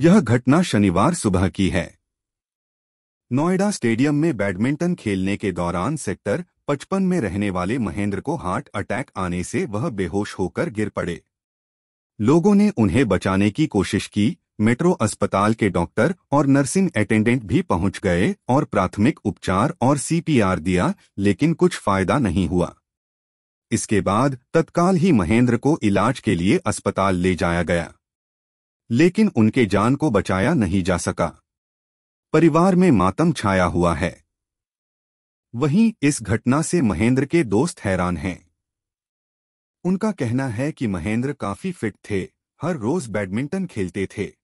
यह घटना शनिवार सुबह की है नोएडा स्टेडियम में बैडमिंटन खेलने के दौरान सेक्टर 55 में रहने वाले महेंद्र को हार्ट अटैक आने से वह बेहोश होकर गिर पड़े लोगों ने उन्हें बचाने की कोशिश की मेट्रो अस्पताल के डॉक्टर और नर्सिंग अटेंडेंट भी पहुंच गए और प्राथमिक उपचार और सीपीआर दिया लेकिन कुछ फायदा नहीं हुआ इसके बाद तत्काल ही महेंद्र को इलाज के लिए अस्पताल ले जाया गया लेकिन उनके जान को बचाया नहीं जा सका परिवार में मातम छाया हुआ है वहीं इस घटना से महेंद्र के दोस्त हैरान हैं उनका कहना है कि महेंद्र काफी फिट थे हर रोज बैडमिंटन खेलते थे